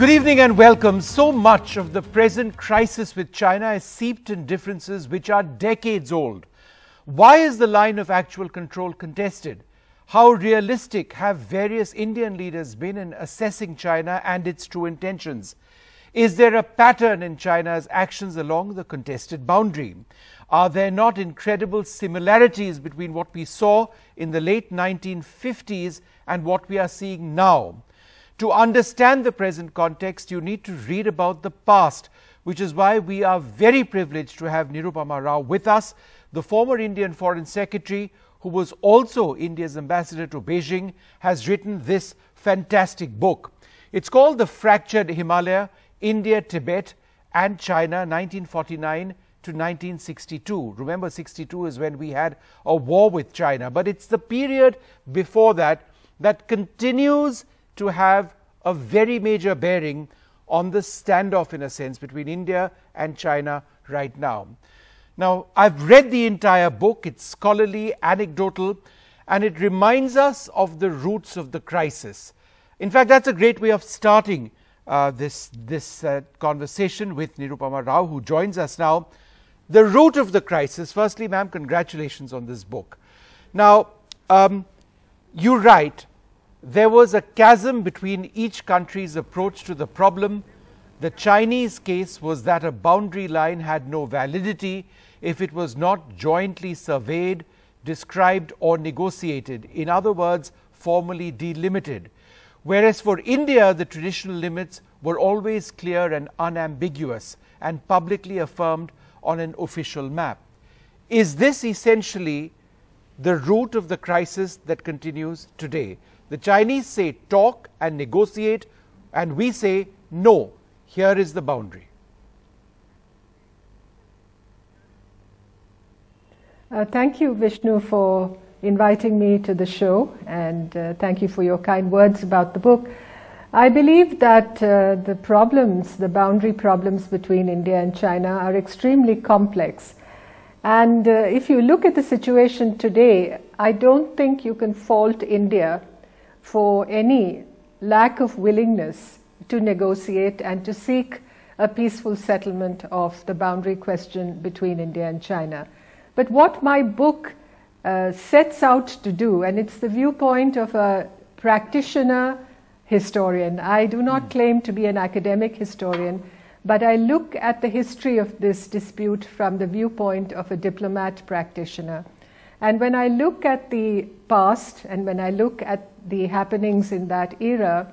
Good evening and welcome. So much of the present crisis with China is seeped in differences which are decades old. Why is the line of actual control contested? How realistic have various Indian leaders been in assessing China and its true intentions? Is there a pattern in China's actions along the contested boundary? Are there not incredible similarities between what we saw in the late 1950s and what we are seeing now? To understand the present context, you need to read about the past, which is why we are very privileged to have Nirupama Rao with us, the former Indian Foreign Secretary, who was also India's ambassador to Beijing, has written this fantastic book. It's called The Fractured Himalaya, India, Tibet and China, 1949 to 1962. Remember, 62 is when we had a war with China, but it's the period before that that continues to have a very major bearing on the standoff, in a sense, between India and China right now. Now, I've read the entire book, it's scholarly, anecdotal, and it reminds us of the roots of the crisis. In fact, that's a great way of starting uh, this, this uh, conversation with Nirupama Rao, who joins us now. The root of the crisis, firstly, ma'am, congratulations on this book. Now, um, you write there was a chasm between each country's approach to the problem. The Chinese case was that a boundary line had no validity if it was not jointly surveyed, described, or negotiated. In other words, formally delimited. Whereas for India, the traditional limits were always clear and unambiguous and publicly affirmed on an official map. Is this essentially the root of the crisis that continues today? The Chinese say talk and negotiate, and we say no, here is the boundary. Uh, thank you, Vishnu, for inviting me to the show, and uh, thank you for your kind words about the book. I believe that uh, the problems, the boundary problems between India and China are extremely complex. And uh, if you look at the situation today, I don't think you can fault India for any lack of willingness to negotiate and to seek a peaceful settlement of the boundary question between India and China. But what my book uh, sets out to do, and it's the viewpoint of a practitioner historian. I do not mm. claim to be an academic historian, but I look at the history of this dispute from the viewpoint of a diplomat practitioner. And when I look at the past and when I look at the happenings in that era,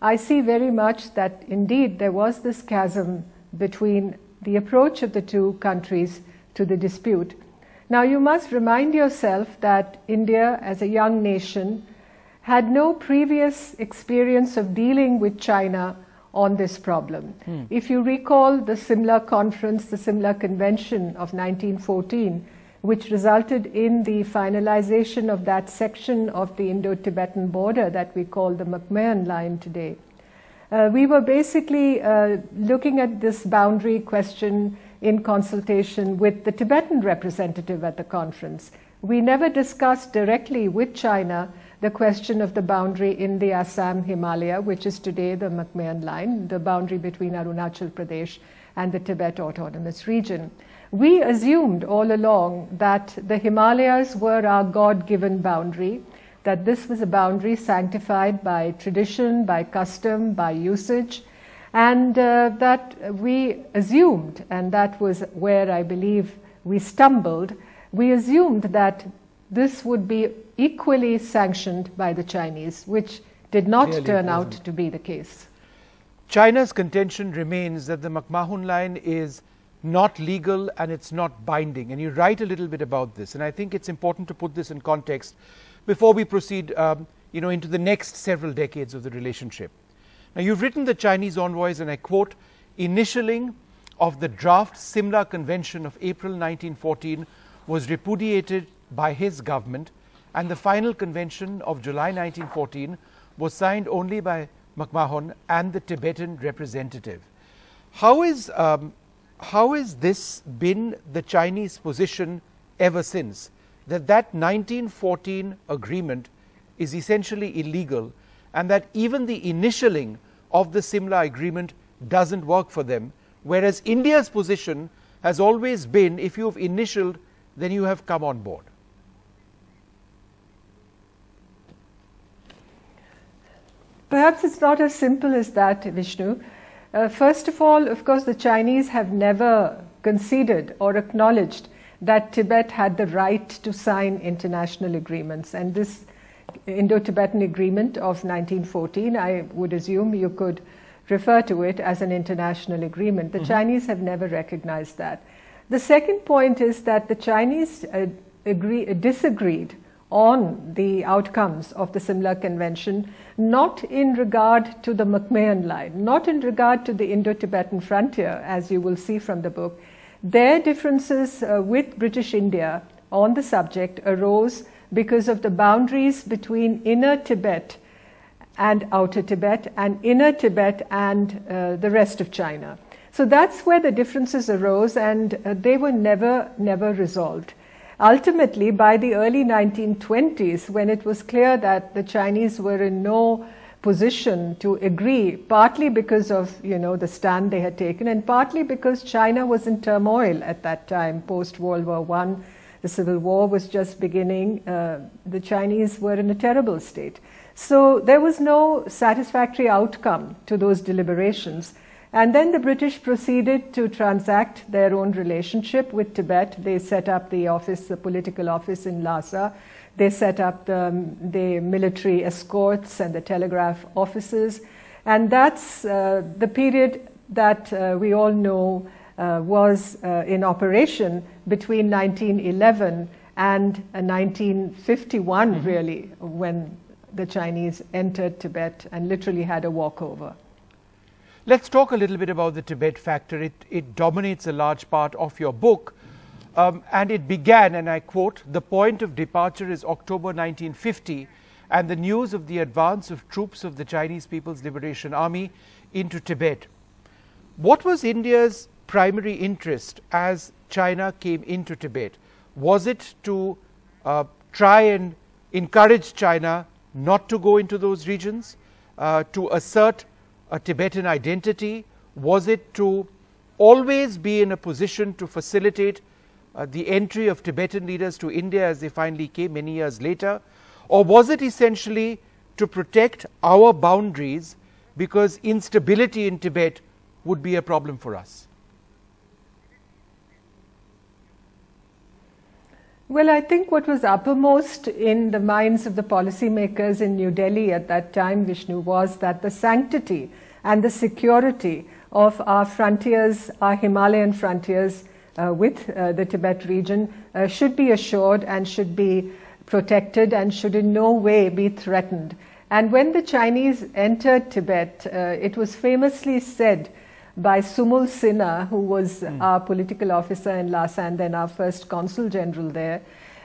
I see very much that indeed there was this chasm between the approach of the two countries to the dispute. Now, you must remind yourself that India, as a young nation, had no previous experience of dealing with China on this problem. Hmm. If you recall the Simla Conference, the Simla Convention of 1914, which resulted in the finalization of that section of the Indo-Tibetan border that we call the McMahon Line today. Uh, we were basically uh, looking at this boundary question in consultation with the Tibetan representative at the conference. We never discussed directly with China the question of the boundary in the Assam Himalaya, which is today the McMahon Line, the boundary between Arunachal Pradesh and the Tibet Autonomous Region. We assumed all along that the Himalayas were our God given boundary, that this was a boundary sanctified by tradition, by custom, by usage, and uh, that we assumed, and that was where I believe we stumbled, we assumed that this would be equally sanctioned by the Chinese, which did not Clearly turn out to be the case. China's contention remains that the McMahon line is not legal and it's not binding. And you write a little bit about this. And I think it's important to put this in context before we proceed um, you know, into the next several decades of the relationship. Now, you've written the Chinese envoys, and I quote, initialing of the draft Simla Convention of April 1914 was repudiated by his government, and the final convention of July 1914 was signed only by McMahon and the Tibetan representative. How is um, how has this been the Chinese position ever since? That that 1914 agreement is essentially illegal and that even the initialing of the Simla agreement doesn't work for them, whereas India's position has always been if you've initialed, then you have come on board. Perhaps it's not as simple as that, Vishnu. Uh, first of all, of course, the Chinese have never conceded or acknowledged that Tibet had the right to sign international agreements. And this Indo Tibetan Agreement of 1914, I would assume you could refer to it as an international agreement. The mm -hmm. Chinese have never recognized that. The second point is that the Chinese uh, agree, uh, disagreed on the outcomes of the Simla Convention, not in regard to the McMahon line, not in regard to the Indo-Tibetan frontier, as you will see from the book. Their differences uh, with British India on the subject arose because of the boundaries between inner Tibet and outer Tibet and inner Tibet and uh, the rest of China. So that's where the differences arose and uh, they were never, never resolved. Ultimately, by the early 1920s, when it was clear that the Chinese were in no position to agree, partly because of you know the stand they had taken, and partly because China was in turmoil at that time, post World War One, the Civil War was just beginning. Uh, the Chinese were in a terrible state, so there was no satisfactory outcome to those deliberations. And then the British proceeded to transact their own relationship with Tibet. They set up the office, the political office in Lhasa. They set up the, the military escorts and the telegraph offices. And that's uh, the period that uh, we all know uh, was uh, in operation between 1911 and 1951, uh, mm -hmm. really, when the Chinese entered Tibet and literally had a walkover. Let's talk a little bit about the Tibet factor. It, it dominates a large part of your book. Um, and it began, and I quote, the point of departure is October 1950 and the news of the advance of troops of the Chinese People's Liberation Army into Tibet. What was India's primary interest as China came into Tibet? Was it to uh, try and encourage China not to go into those regions, uh, to assert a Tibetan identity? Was it to always be in a position to facilitate uh, the entry of Tibetan leaders to India as they finally came many years later? Or was it essentially to protect our boundaries because instability in Tibet would be a problem for us? Well, I think what was uppermost in the minds of the policymakers in New Delhi at that time, Vishnu, was that the sanctity and the security of our frontiers, our Himalayan frontiers uh, with uh, the Tibet region uh, should be assured and should be protected and should in no way be threatened. And when the Chinese entered Tibet, uh, it was famously said by Sumul Sinha, who was mm. our political officer in Lhasa and then our first consul general there.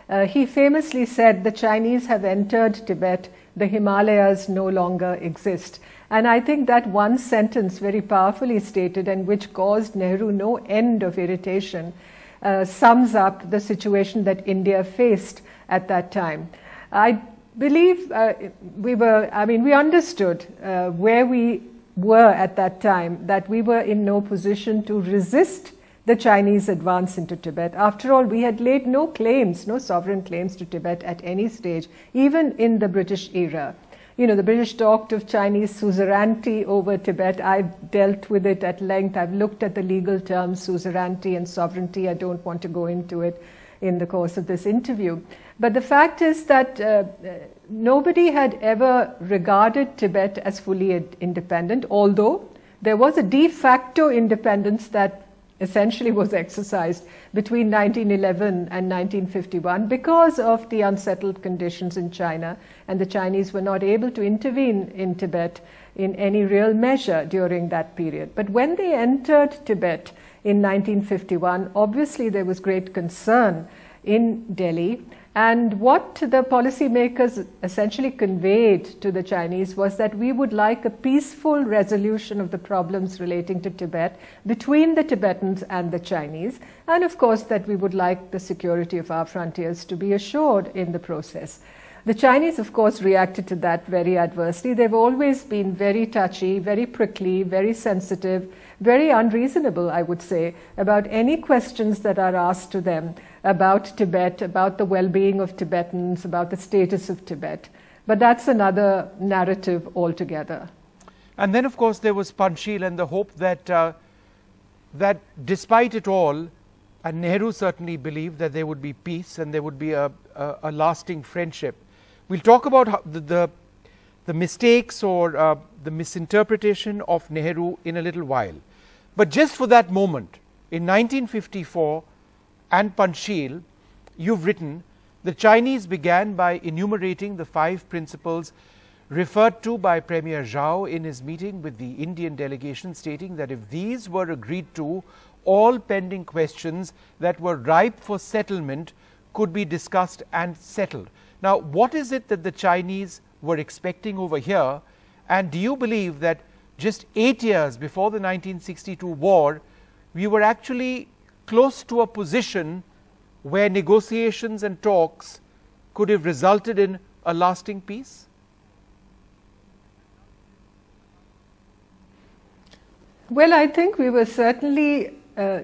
Uh, he famously said, the Chinese have entered Tibet, the Himalayas no longer exist. And I think that one sentence very powerfully stated and which caused Nehru no end of irritation uh, sums up the situation that India faced at that time. I believe uh, we were, I mean, we understood uh, where we were at that time, that we were in no position to resist the Chinese advance into Tibet. After all, we had laid no claims, no sovereign claims to Tibet at any stage, even in the British era you know, the British talked of Chinese suzerainty over Tibet. I've dealt with it at length. I've looked at the legal terms suzerainty and sovereignty. I don't want to go into it in the course of this interview. But the fact is that uh, nobody had ever regarded Tibet as fully independent, although there was a de facto independence that essentially was exercised between 1911 and 1951 because of the unsettled conditions in China, and the Chinese were not able to intervene in Tibet in any real measure during that period. But when they entered Tibet in 1951, obviously there was great concern in Delhi and what the policymakers essentially conveyed to the Chinese was that we would like a peaceful resolution of the problems relating to Tibet between the Tibetans and the Chinese, and of course, that we would like the security of our frontiers to be assured in the process. The Chinese, of course, reacted to that very adversely. They've always been very touchy, very prickly, very sensitive, very unreasonable, I would say, about any questions that are asked to them about Tibet, about the well being of Tibetans, about the status of Tibet. But that's another narrative altogether. And then, of course, there was Panchil and the hope that, uh, that despite it all, and Nehru certainly believed that there would be peace and there would be a, a, a lasting friendship. We'll talk about the, the, the, mistakes or uh, the misinterpretation of Nehru in a little while. But just for that moment, in 1954, and Panchsheel, you've written, the Chinese began by enumerating the five principles referred to by Premier Zhao in his meeting with the Indian delegation, stating that if these were agreed to, all pending questions that were ripe for settlement could be discussed and settled. Now, what is it that the Chinese were expecting over here? And do you believe that just eight years before the 1962 war, we were actually close to a position where negotiations and talks could have resulted in a lasting peace? Well, I think we were certainly uh,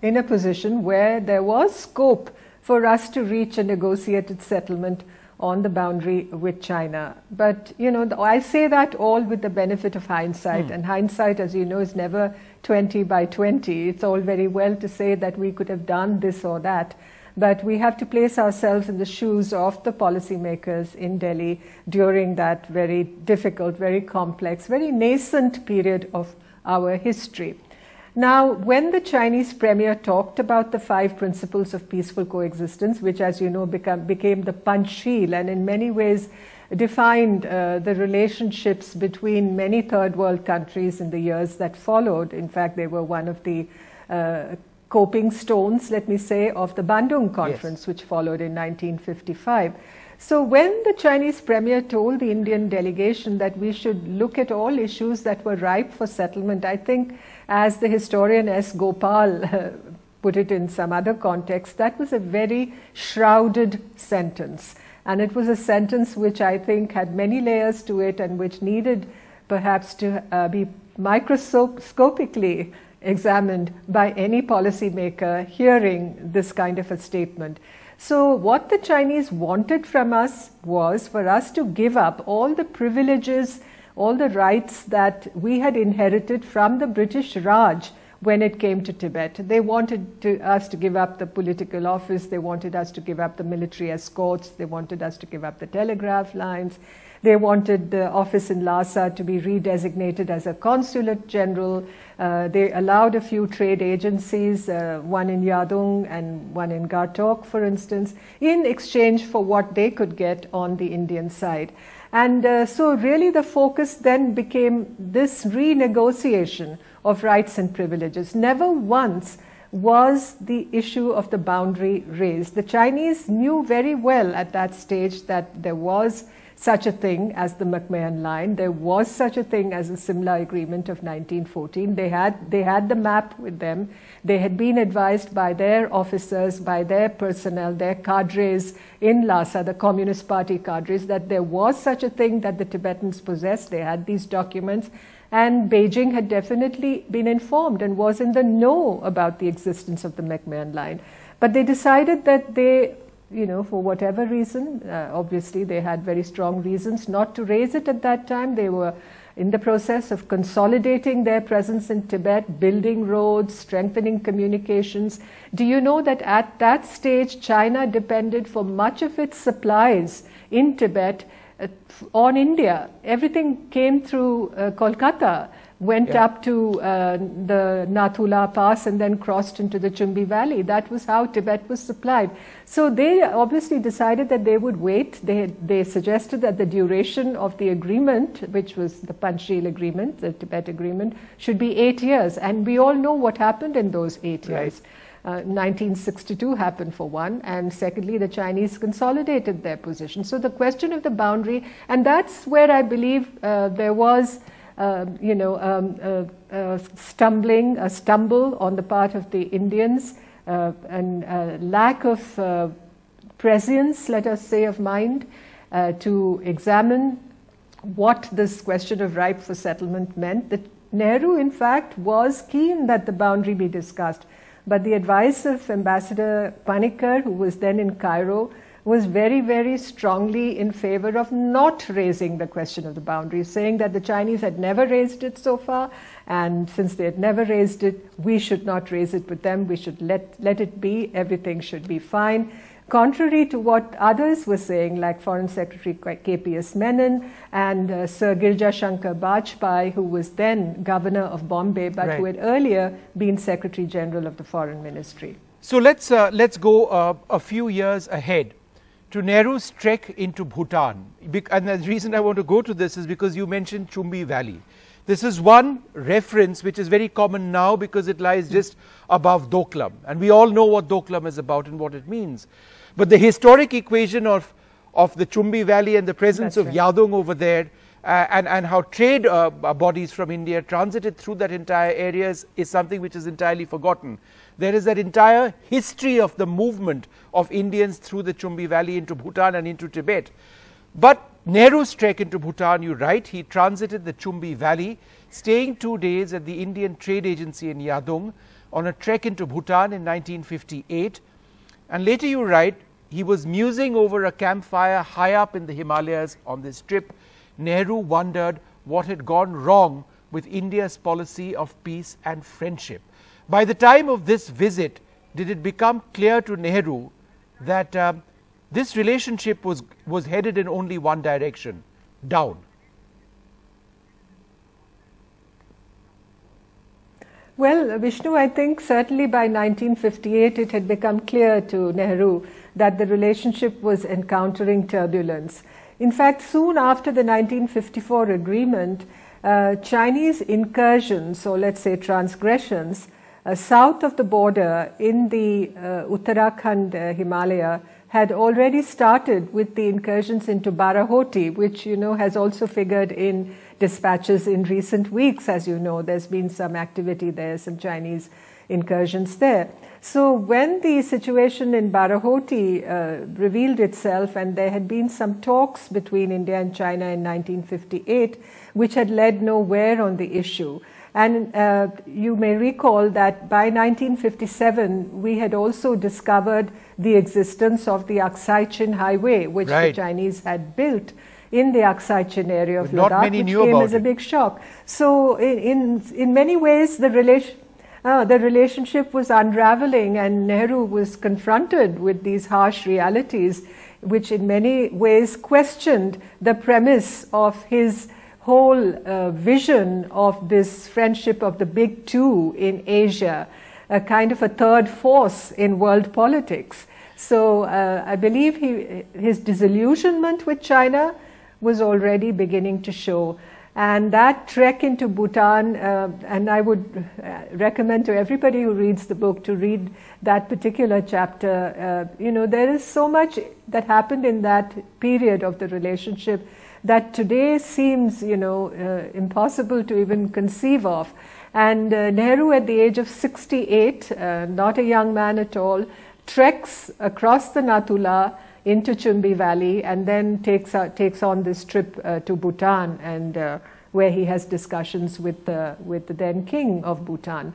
in a position where there was scope for us to reach a negotiated settlement on the boundary with China. But, you know, the, I say that all with the benefit of hindsight. Mm. And hindsight, as you know, is never 20 by 20. It's all very well to say that we could have done this or that. But we have to place ourselves in the shoes of the policymakers in Delhi during that very difficult, very complex, very nascent period of our history. Now, when the Chinese premier talked about the five principles of peaceful coexistence, which, as you know, become, became the punchil and in many ways defined uh, the relationships between many third world countries in the years that followed. In fact, they were one of the uh, coping stones, let me say, of the Bandung Conference, yes. which followed in 1955. So when the Chinese premier told the Indian delegation that we should look at all issues that were ripe for settlement, I think as the historian S. Gopal put it in some other context, that was a very shrouded sentence. And it was a sentence which I think had many layers to it and which needed perhaps to uh, be microscopically examined by any policymaker hearing this kind of a statement. So, what the Chinese wanted from us was for us to give up all the privileges, all the rights that we had inherited from the British Raj when it came to Tibet. They wanted to, us to give up the political office, they wanted us to give up the military escorts, they wanted us to give up the telegraph lines, they wanted the office in Lhasa to be redesignated as a consulate general. Uh, they allowed a few trade agencies, uh, one in Yadung and one in Gartok, for instance, in exchange for what they could get on the Indian side. And uh, so really the focus then became this renegotiation of rights and privileges. Never once was the issue of the boundary raised. The Chinese knew very well at that stage that there was such a thing as the McMahon Line. There was such a thing as a Simla Agreement of 1914. They had, they had the map with them. They had been advised by their officers, by their personnel, their cadres in Lhasa, the Communist Party cadres, that there was such a thing that the Tibetans possessed. They had these documents. And Beijing had definitely been informed and was in the know about the existence of the McMahon Line. But they decided that they you know, for whatever reason, uh, obviously they had very strong reasons not to raise it at that time. They were in the process of consolidating their presence in Tibet, building roads, strengthening communications. Do you know that at that stage, China depended for much of its supplies in Tibet uh, on India? Everything came through uh, Kolkata went yeah. up to uh, the Nathula Pass and then crossed into the Chumbi Valley. That was how Tibet was supplied. So they obviously decided that they would wait. They, they suggested that the duration of the agreement, which was the Panjshir Agreement, the Tibet Agreement, should be eight years. And we all know what happened in those eight years. Right. Uh, 1962 happened for one, and secondly, the Chinese consolidated their position. So the question of the boundary, and that's where I believe uh, there was um, you know, um, stumbling, a stumble on the part of the Indians, uh, and lack of uh, presence, let us say, of mind uh, to examine what this question of right for settlement meant. That Nehru, in fact, was keen that the boundary be discussed. But the advice of Ambassador Panikkar, who was then in Cairo, was very, very strongly in favor of not raising the question of the boundary, saying that the Chinese had never raised it so far, and since they had never raised it, we should not raise it with them. We should let, let it be. Everything should be fine. Contrary to what others were saying, like Foreign Secretary K.P.S. Menon and uh, Sir Girja Shankar Bajpai, who was then governor of Bombay, but right. who had earlier been Secretary General of the Foreign Ministry. So let's, uh, let's go uh, a few years ahead to Nehru's trek into Bhutan. And the reason I want to go to this is because you mentioned Chumbi Valley. This is one reference which is very common now because it lies just above Doklam. And we all know what Doklam is about and what it means. But the historic equation of, of the Chumbi Valley and the presence That's of right. Yadung over there uh, and, and how trade uh, bodies from India transited through that entire area is, is something which is entirely forgotten there is that entire history of the movement of Indians through the Chumbi Valley into Bhutan and into Tibet. But Nehru's trek into Bhutan, you write, he transited the Chumbi Valley, staying two days at the Indian Trade Agency in Yadung on a trek into Bhutan in 1958. And later you write, he was musing over a campfire high up in the Himalayas on this trip. Nehru wondered what had gone wrong with India's policy of peace and friendship. By the time of this visit, did it become clear to Nehru that uh, this relationship was, was headed in only one direction down? Well, Vishnu, I think certainly by 1958 it had become clear to Nehru that the relationship was encountering turbulence. In fact, soon after the 1954 agreement, uh, Chinese incursions, or let's say transgressions, uh, south of the border in the uh, Uttarakhand uh, Himalaya had already started with the incursions into Barahoti, which you know has also figured in dispatches in recent weeks. As you know, there's been some activity there, some Chinese incursions there. So when the situation in Barahoti uh, revealed itself and there had been some talks between India and China in 1958, which had led nowhere on the issue, and uh, you may recall that by 1957, we had also discovered the existence of the Aksaichin Highway, which right. the Chinese had built in the Aksaichin area of but Ladakh, which came as it. a big shock. So in, in, in many ways, the relation... Uh, the relationship was unraveling, and Nehru was confronted with these harsh realities, which in many ways questioned the premise of his whole uh, vision of this friendship of the big two in Asia, a kind of a third force in world politics. So uh, I believe he, his disillusionment with China was already beginning to show. And that trek into Bhutan, uh, and I would uh, recommend to everybody who reads the book to read that particular chapter. Uh, you know, there is so much that happened in that period of the relationship that today seems, you know, uh, impossible to even conceive of. And uh, Nehru, at the age of 68, uh, not a young man at all, treks across the Nathula into Chumbi Valley and then takes, uh, takes on this trip uh, to Bhutan and uh, where he has discussions with, with the then king of Bhutan.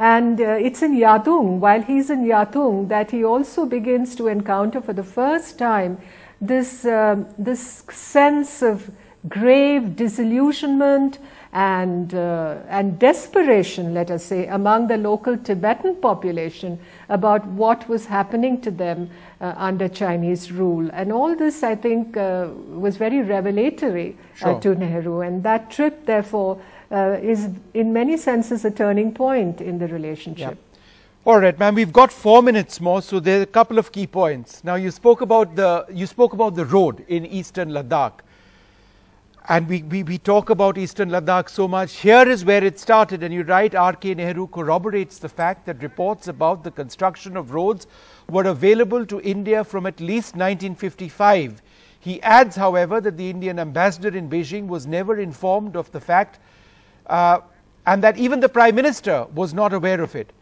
And uh, it's in Yatung, while he's in Yatung, that he also begins to encounter for the first time this, um, this sense of grave disillusionment and, uh, and desperation, let us say, among the local Tibetan population about what was happening to them uh, under Chinese rule. And all this, I think, uh, was very revelatory uh, sure. to Nehru. And that trip, therefore, uh, is in many senses a turning point in the relationship. Yep. All right, ma'am, we've got four minutes more, so there are a couple of key points. Now, you spoke about the, you spoke about the road in eastern Ladakh. And we, we, we talk about eastern Ladakh so much. Here is where it started, and you're right, R.K. Nehru corroborates the fact that reports about the construction of roads were available to India from at least 1955. He adds, however, that the Indian ambassador in Beijing was never informed of the fact uh, and that even the Prime Minister was not aware of it.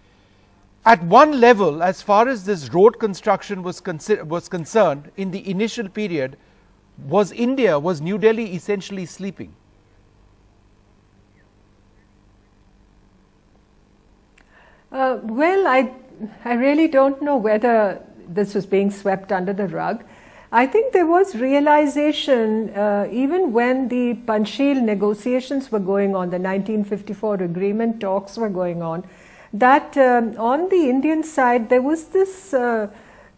At one level, as far as this road construction was, was concerned in the initial period, was India, was New Delhi essentially sleeping? Uh, well, I, I really don't know whether this was being swept under the rug. I think there was realization uh, even when the Panchsheel negotiations were going on, the 1954 agreement talks were going on, that um, on the Indian side there was this uh,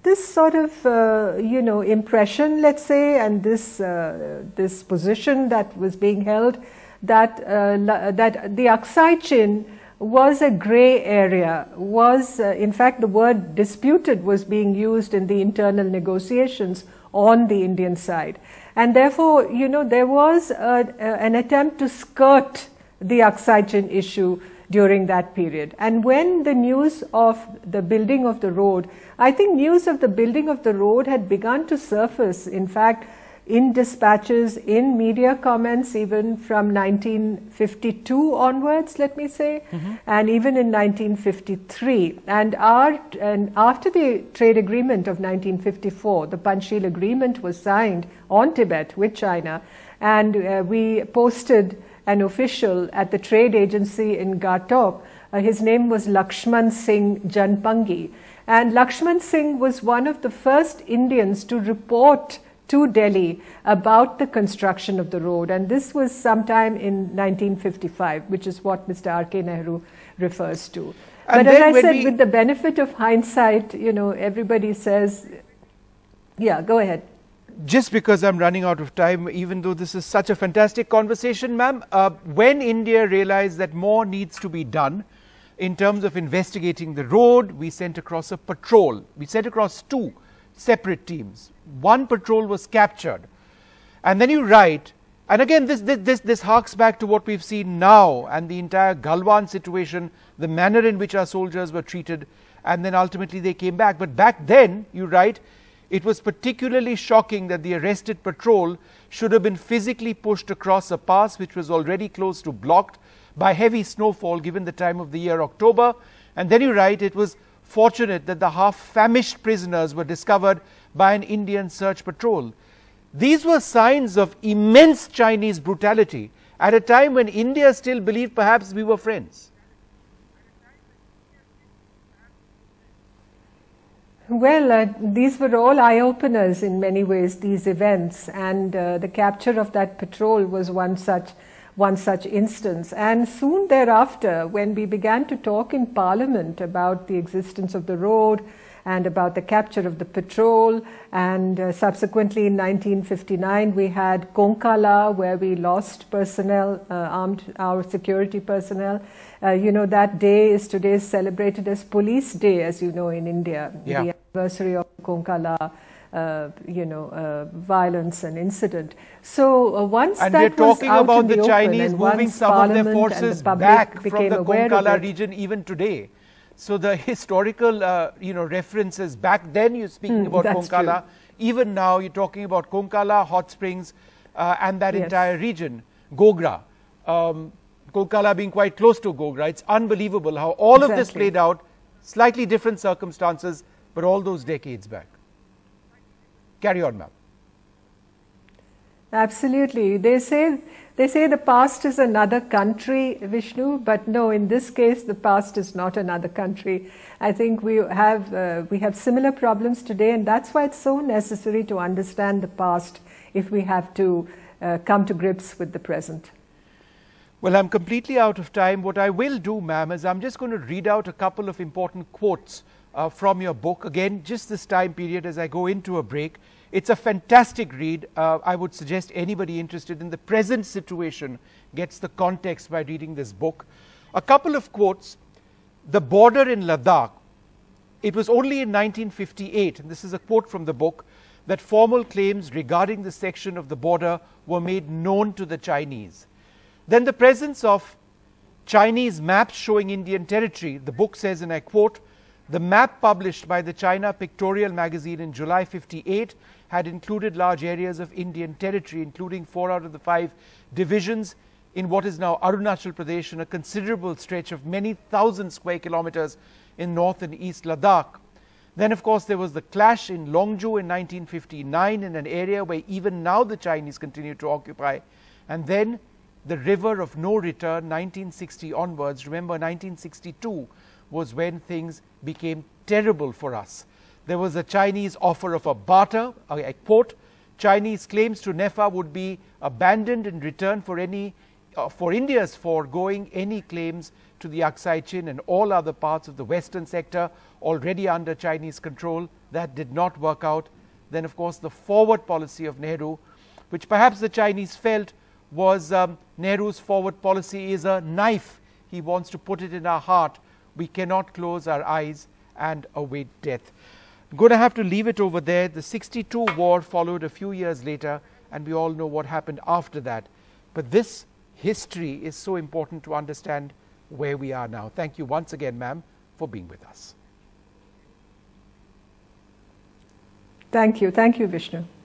this sort of uh, you know impression, let's say, and this uh, this position that was being held that uh, that the Aksai Chin was a gray area, was uh, in fact the word disputed was being used in the internal negotiations on the Indian side. And therefore, you know, there was a, a, an attempt to skirt the Aksai Chin issue during that period. And when the news of the building of the road, I think news of the building of the road had begun to surface, in fact, in dispatches, in media comments, even from 1952 onwards, let me say, mm-hmm. and even in 1953. And, our, and after the trade agreement of 1954, the Panjshir Agreement was signed on Tibet with China, and uh, we posted an official at the trade agency in Gatok. Uh, his name was Lakshman Singh Janpangi. And Lakshman Singh was one of the first Indians to report to Delhi about the construction of the road. And this was sometime in 1955, which is what Mr. R.K. Nehru refers to. And but as I said, we... with the benefit of hindsight, you know, everybody says, yeah, go ahead just because I'm running out of time, even though this is such a fantastic conversation, ma'am, uh, when India realized that more needs to be done in terms of investigating the road, we sent across a patrol. We sent across two separate teams. One patrol was captured. And then you write, and again, this, this, this, this harks back to what we've seen now and the entire Galwan situation, the manner in which our soldiers were treated, and then ultimately they came back. But back then, you write, it was particularly shocking that the arrested patrol should have been physically pushed across a pass which was already close to blocked by heavy snowfall given the time of the year October. And then you write, it was fortunate that the half famished prisoners were discovered by an Indian search patrol. These were signs of immense Chinese brutality at a time when India still believed perhaps we were friends. Well, uh, these were all eye openers in many ways, these events, and uh, the capture of that patrol was one such, one such instance. And soon thereafter, when we began to talk in Parliament about the existence of the road, and about the capture of the patrol. And uh, subsequently in 1959, we had Konkala, where we lost personnel, uh, armed our security personnel. Uh, you know, that day is today celebrated as Police Day, as you know, in India, yeah. the anniversary of Konkala. Uh, you know, uh, violence and incident. So uh, once and that was out about in the, the Chinese open, moving some of their forces the back from the Konkala region even today. So the historical, uh, you know, references back then you're speaking mm, about Konkala. True. Even now you're talking about Konkala, hot springs, uh, and that yes. entire region, Gogra. Um, Konkala being quite close to Gogra. It's unbelievable how all exactly. of this played out, slightly different circumstances, but all those decades back. Carry on, ma'am. Absolutely. They say they say the past is another country, Vishnu, but no, in this case, the past is not another country. I think we have uh, we have similar problems today, and that's why it's so necessary to understand the past if we have to uh, come to grips with the present. Well, I'm completely out of time. What I will do, ma'am, is I'm just going to read out a couple of important quotes uh, from your book again, just this time period as I go into a break. It's a fantastic read. Uh, I would suggest anybody interested in the present situation gets the context by reading this book. A couple of quotes. The border in Ladakh, it was only in 1958, and this is a quote from the book, that formal claims regarding the section of the border were made known to the Chinese. Then the presence of Chinese maps showing Indian territory, the book says, and I quote, the map published by the China Pictorial magazine in July 58 had included large areas of Indian territory, including four out of the five divisions in what is now Arunachal Pradesh and a considerable stretch of many thousand square kilometers in north and east Ladakh. Then, of course, there was the clash in Longzhou in 1959 in an area where even now the Chinese continue to occupy. And then the river of no return, 1960 onwards. Remember, 1962 was when things became terrible for us there was a Chinese offer of a barter, a quote, Chinese claims to NEFA would be abandoned in return for any uh, for India's foregoing any claims to the Aksai Chin and all other parts of the western sector already under Chinese control. That did not work out. Then, of course, the forward policy of Nehru, which perhaps the Chinese felt was um, Nehru's forward policy is a knife. He wants to put it in our heart. We cannot close our eyes and await death. Going to have to leave it over there. The 62 war followed a few years later, and we all know what happened after that. But this history is so important to understand where we are now. Thank you once again, ma'am, for being with us. Thank you. Thank you, Vishnu.